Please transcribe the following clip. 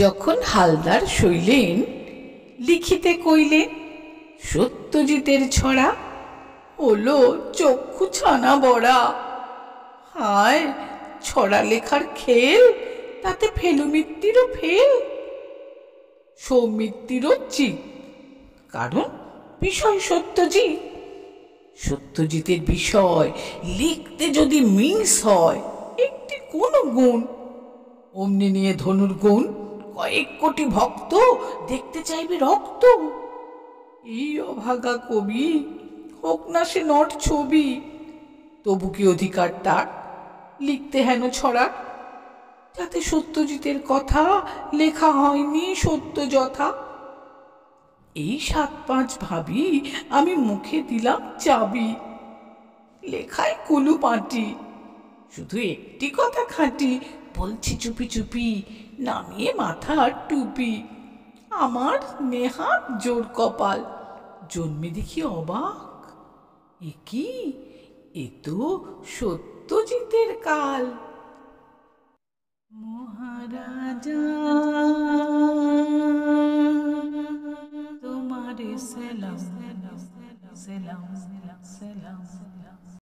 যখন হালদার শৈলেন লিখিতে কইলেন সত্যজিতের ছড়া হলো চক্ষু ছানা বড়া হায় ছড়া লেখার খেল তাতে ফেলুমিত্তিরও ফেল সৌমিত্তিরও চি কারণ বিষয় সত্যজিৎ সত্যজিতের বিষয় লিখতে যদি মিস হয় একটি কোন গুণ অমনি নিয়ে ধনুর গুণ কয়েক কোটি ভক্ত দেখতে চাইবে রক্ত এই অভাগা কবি হোক না সে নট ছবি তবু কি অধিকার তার লিখতে হেন ছড়া যাতে সত্যজিতের কথা লেখা হয়নি সত্য যথা এই সাত পাঁচ ভাবি আমি মুখে দিলাম চাবি লেখায় কুলু পাটি শুধু একটি কথা খাঁটি বলছি চুপি চুপি নামিয়ে মাথার টুপি আমার নেহাত জোর কপাল জন্মে দেখি অবাক এ কি এ তো সত্যজিতের কাল মহারাজা তোমার সেলাম সেলাম সেলাম সেলাম